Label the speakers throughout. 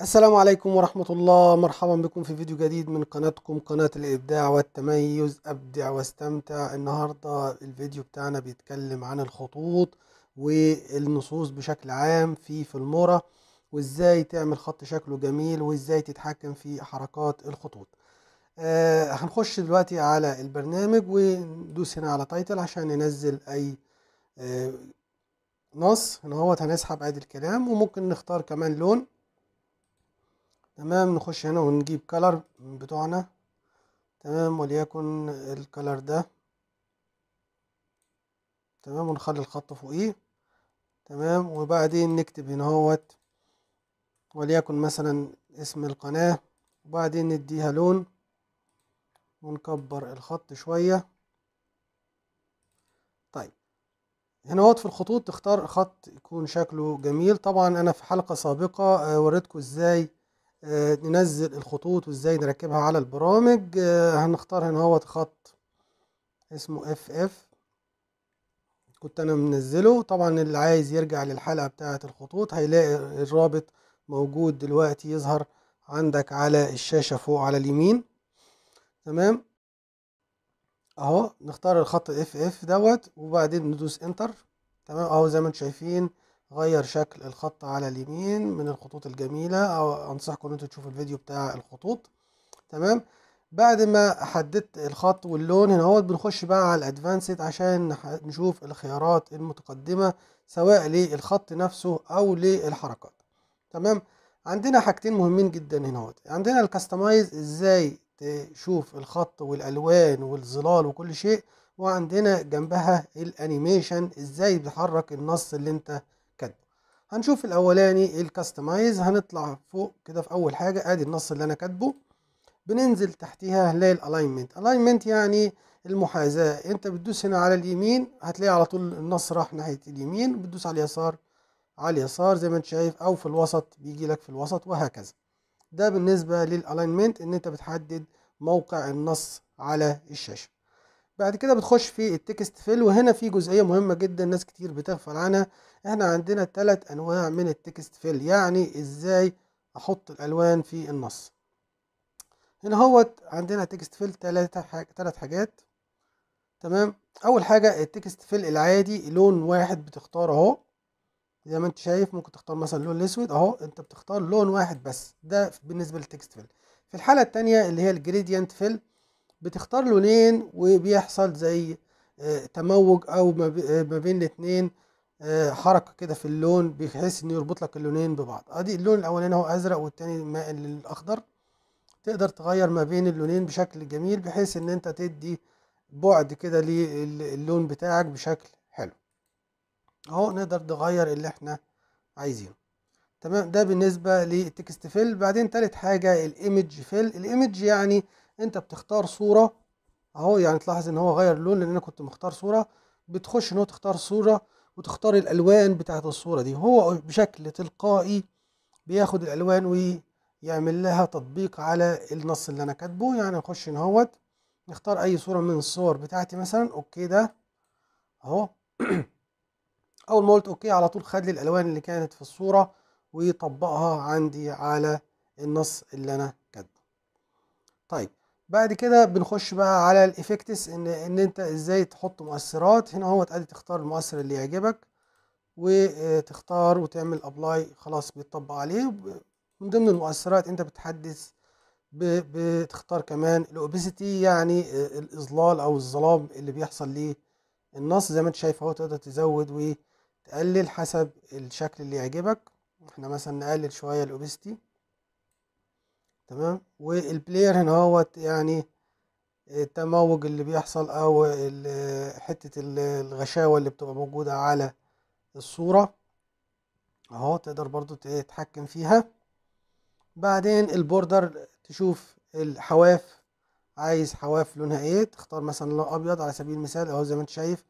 Speaker 1: السلام عليكم ورحمة الله مرحبا بكم في فيديو جديد من قناتكم قناة الإبداع والتميز أبدع واستمتع النهاردة الفيديو بتاعنا بيتكلم عن الخطوط والنصوص بشكل عام في فلمورة وازاي تعمل خط شكله جميل وازاي تتحكم في حركات الخطوط آه هنخش دلوقتي على البرنامج وندوس هنا على تايتل عشان ننزل أي آه نص هنا هو هنسحب عادي الكلام وممكن نختار كمان لون تمام نخش هنا ونجيب كلر بتوعنا تمام وليكن الكلر ده تمام ونخلي الخط فوقيه تمام وبعدين نكتب هنا هوت وليكن مثلا اسم القناة وبعدين نديها لون ونكبر الخط شوية طيب هنا هوت في الخطوط تختار خط يكون شكله جميل طبعا انا في حلقة سابقة آه، وريتكم ازاي آه، ننزل الخطوط وازاي نركبها على البرامج آه، هنختار هنا هو خط اسمه اف اف كنت انا منزله طبعا اللي عايز يرجع للحلقه بتاعه الخطوط هيلاقي الرابط موجود دلوقتي يظهر عندك على الشاشه فوق على اليمين تمام اهو نختار الخط اف اف دوت وبعدين ندوس انتر تمام اهو زي ما انتم شايفين غير شكل الخط على اليمين من الخطوط الجميلة أو أنصحكم إن أنتوا تشوفوا الفيديو بتاع الخطوط تمام بعد ما حددت الخط واللون هنا هو بنخش بقى على الادفانسد عشان نشوف الخيارات المتقدمه سواء للخط نفسه او للحركات تمام عندنا حاجتين مهمين جدا هنا هو عندنا الكاستمايز ازاي تشوف الخط والالوان والظلال وكل شيء وعندنا جنبها الانيميشن ازاي بتحرك النص اللي انت هنشوف الاولاني إيه الكاستمايز هنطلع فوق كده في اول حاجه ادي النص اللي انا كاتبه بننزل تحتها هنلاقي الالاينمنت الالاينمنت يعني المحاذاه انت بتدوس هنا على اليمين هتلاقي على طول النص راح ناحيه اليمين بتدوس على اليسار على اليسار زي ما انت شايف او في الوسط بيجي لك في الوسط وهكذا ده بالنسبه للالاينمنت ان انت بتحدد موقع النص على الشاشه بعد كده بتخش في التكست فيل وهنا في جزئيه مهمه جدا ناس كتير بتغفل عنها احنا عندنا ثلاث انواع من التكست فيل يعني ازاي احط الالوان في النص هنا هوت عندنا تكست فيل ثلاثة حاج... حاجات تمام اول حاجه التكست فيل العادي لون واحد بتختاره اهو زي ما انت شايف ممكن تختار مثلا اللون الاسود اهو انت بتختار لون واحد بس ده بالنسبه للتكست فيل في الحاله الثانيه اللي هي الجريدينت فيل بتختار لونين وبيحصل زي آه، تموج او ما آه، بين الاثنين آه، حركه كده في اللون بحيث انه يربط لك اللونين ببعض ادي اللون الاولاني هو ازرق والتاني مائل للاخضر تقدر تغير ما بين اللونين بشكل جميل بحيث ان انت تدي بعد كده للون بتاعك بشكل حلو اهو نقدر نغير اللي احنا عايزينه تمام ده بالنسبه للتكست فيل بعدين تالت حاجه الايمج فيل الايمج يعني انت بتختار صورة اهو يعني تلاحظ ان هو غير اللون لان انا كنت مختار صورة بتخش ان هو تختار صورة وتختار الالوان بتاعت الصورة دي هو بشكل تلقائي بياخد الالوان ويعمل لها تطبيق على النص اللي انا كاتبه يعني نخش ان هوت نختار اي صورة من الصور بتاعتي مثلا اوكي ده اهو اول ما قلت اوكي على طول خد لي الالوان اللي كانت في الصورة ويطبقها عندي على النص اللي انا كاتبه طيب بعد كده بنخش بقى على الايفكتس ان ان انت ازاي تحط مؤثرات هنا هو ادي تختار المؤثر اللي يعجبك وتختار آه، وتعمل ابلاي خلاص بيطبق عليه من ضمن المؤثرات انت بتحدث بتختار كمان الاوبيسيتي يعني آه، الاظلال او الظلام اللي بيحصل ليه النص زي ما انت شايف اهو تقدر تزود وتقلل حسب الشكل اللي يعجبك احنا مثلا نقلل شويه الاوبيسيتي تمام والبلاير هنا هو يعني التموج اللي بيحصل او حتة الغشاوة اللي بتبقى موجودة على الصورة اهو تقدر برضو تتحكم فيها بعدين البوردر تشوف الحواف عايز حواف لونها ايه تختار مثلا لون ابيض على سبيل المثال اهو زي ما انت شايف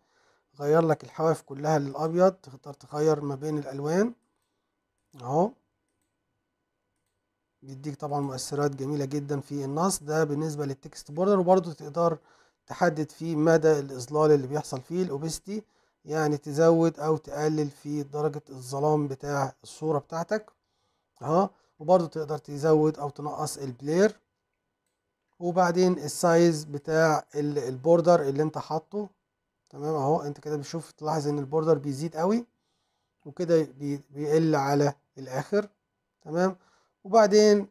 Speaker 1: غير لك الحواف كلها للابيض تقدر تغير ما بين الالوان اهو بيديك طبعا مؤثرات جميله جدا في النص ده بالنسبه للتكست بوردر وبرضه تقدر تحدد فيه مدى الاظلال اللي بيحصل فيه الاوبستي يعني تزود او تقلل في درجه الظلام بتاع الصوره بتاعتك اهو وبرضه تقدر تزود او تنقص البلير وبعدين السايز بتاع البوردر اللي انت حاطه تمام اهو انت كده بتشوف تلاحظ ان البوردر بيزيد قوي وكده بيقل على الاخر تمام وبعدين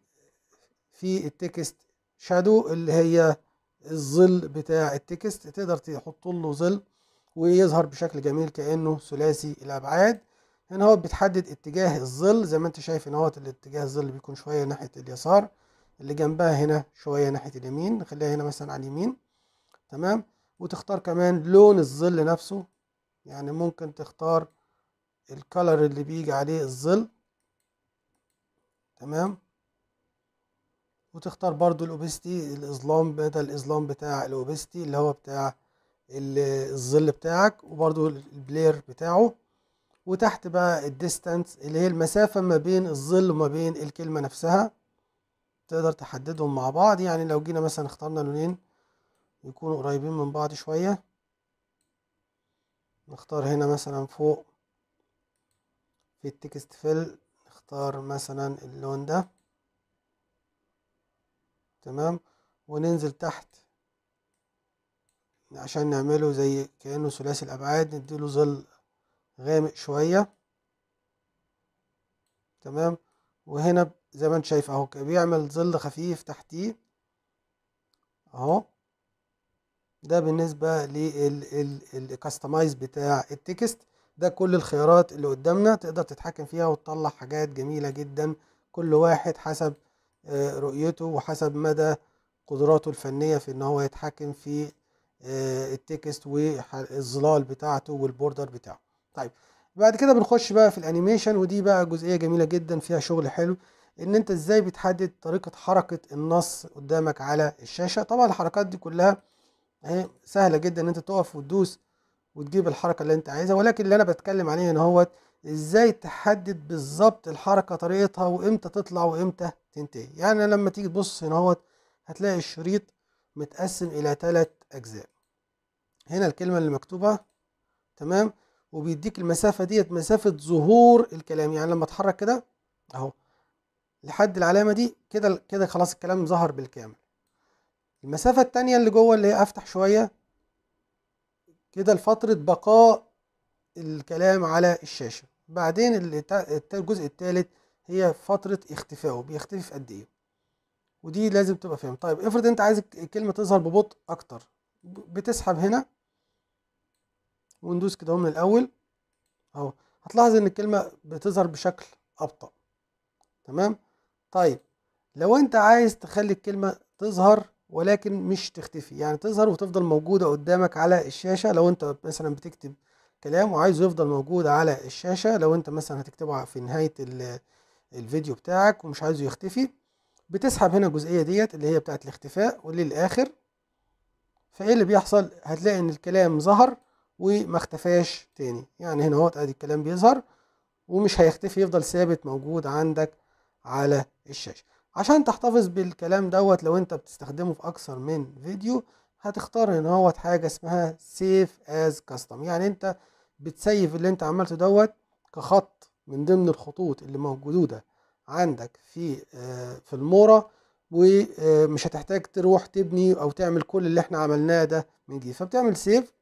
Speaker 1: في التكست شادو اللي هي الظل بتاع التكست تقدر تحط له ظل ويظهر بشكل جميل كانه ثلاثي الابعاد هنا هو بتحدد اتجاه الظل زي ما انت شايف ان هو الاتجاه الظل بيكون شويه ناحيه اليسار اللي جنبها هنا شويه ناحيه اليمين نخليها هنا مثلا على اليمين تمام وتختار كمان لون الظل نفسه يعني ممكن تختار الكالر اللي بيجي عليه الظل تمام وتختار برضو الاوبستي الاظلام بدل الاظلام بتاع الاوبستي اللي هو بتاع الظل بتاعك وبرضو البلير بتاعه وتحت بقى الديستانس اللي هي المسافة ما بين الظل وما بين الكلمة نفسها تقدر تحددهم مع بعض يعني لو جينا مثلا اخترنا لونين يكونوا قريبين من بعض شوية نختار هنا مثلا فوق في التكست فيل نختار مثلا اللون ده تمام وننزل تحت عشان نعمله زي كأنه ثلاثي الأبعاد نديله ظل غامق شوية تمام وهنا زي ما انت شايف اهو بيعمل ظل خفيف تحتيه اهو ده بالنسبة للكاستمايز بتاع التكست ده كل الخيارات اللي قدامنا تقدر تتحكم فيها وتطلع حاجات جميلة جدا كل واحد حسب آه، رؤيته وحسب مدى قدراته الفنية في ان هو يتحكم في آه، التكست والظلال بتاعته والبوردر بتاعه طيب بعد كده بنخش بقى في الانيميشن ودي بقى جزئية جميلة جدا فيها شغل حلو ان انت ازاي بتحدد طريقة حركة النص قدامك على الشاشة طبعا الحركات دي كلها آه، سهلة جدا ان انت تقف وتدوس وتجيب الحركه اللي انت عايزها ولكن اللي انا بتكلم عليه هنا هو ازاي تحدد بالظبط الحركه طريقتها وامتى تطلع وامتى تنتهي يعني لما تيجي تبص هنا هو هتلاقي الشريط متقسم الى ثلاث اجزاء هنا الكلمه اللي مكتوبه تمام وبيديك المسافه ديت مسافه ظهور الكلام يعني لما اتحرك كده اهو لحد العلامه دي كده كده خلاص الكلام ظهر بالكامل المسافه الثانيه اللي جوه اللي هي افتح شويه كده لفترة بقاء الكلام على الشاشة بعدين الجزء الثالث هي فترة اختفائه بيختفي في قد ايه ودي لازم تبقى فاهم طيب افرض انت عايز الكلمة تظهر ببطء اكتر بتسحب هنا وندوس كده من الاول اهو هتلاحظ ان الكلمة بتظهر بشكل ابطأ تمام طيب لو انت عايز تخلي الكلمة تظهر ولكن مش تختفي يعني تظهر وتفضل موجودة قدامك على الشاشة لو انت مثلا بتكتب كلام وعايزه يفضل موجود على الشاشة لو انت مثلا هتكتبه في نهاية الفيديو بتاعك ومش عايزه يختفي بتسحب هنا الجزئية ديت اللي هي بتاعت الاختفاء وللآخر فايه اللي بيحصل هتلاقي ان الكلام ظهر وما اختفاش تاني يعني هنا اهوت ادي الكلام بيظهر ومش هيختفي يفضل ثابت موجود عندك على الشاشة عشان تحتفظ بالكلام دوت لو انت بتستخدمه في اكثر من فيديو هتختار هنا هو حاجه اسمها سيف از كاستم يعني انت بتسيف اللي انت عملته دوت كخط من ضمن الخطوط اللي موجوده عندك في آه، في الموره ومش هتحتاج تروح تبني او تعمل كل اللي احنا عملناه ده من جديد فبتعمل سيف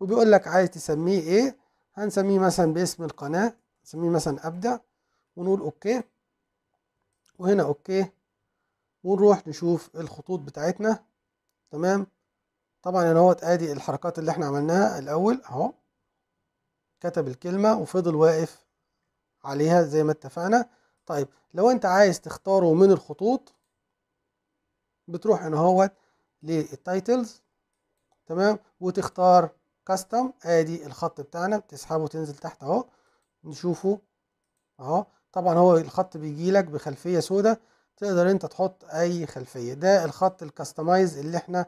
Speaker 1: وبيقول لك عايز تسميه ايه هنسميه مثلا باسم القناه نسميه مثلا ابدع ونقول اوكي وهنا اوكي ونروح نشوف الخطوط بتاعتنا تمام طبعا انا اهوت ادي الحركات اللي احنا عملناها الاول اهو كتب الكلمة وفضل واقف عليها زي ما اتفقنا طيب لو انت عايز تختاره من الخطوط بتروح هنا اهوت للتايتلز تمام وتختار كاستم ادي الخط بتاعنا بتسحبه تنزل تحت اهو نشوفه اهو طبعا هو الخط بيجي لك بخلفيه سوداء تقدر انت تحط اي خلفيه ده الخط الكاستمايز اللي احنا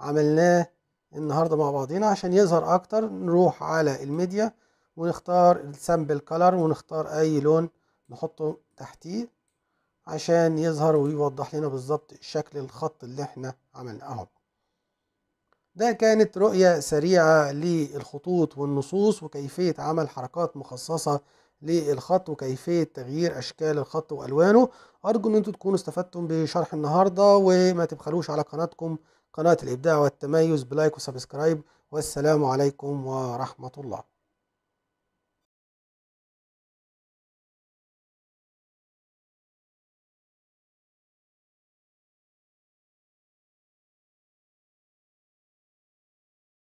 Speaker 1: عملناه النهارده مع بعضينا عشان يظهر اكتر نروح على الميديا ونختار السامبل كلر ونختار اي لون نحطه تحتيه عشان يظهر ويوضح لنا بالظبط شكل الخط اللي احنا عملناه اهو ده كانت رؤية سريعة للخطوط والنصوص وكيفية عمل حركات مخصصة للخط وكيفية تغيير أشكال الخط وألوانه أرجو أن أنتم تكونوا استفدتم بشرح النهاردة وما تبخلوش على قناتكم قناة الإبداع والتميز بلايك وسبسكرايب والسلام عليكم ورحمة الله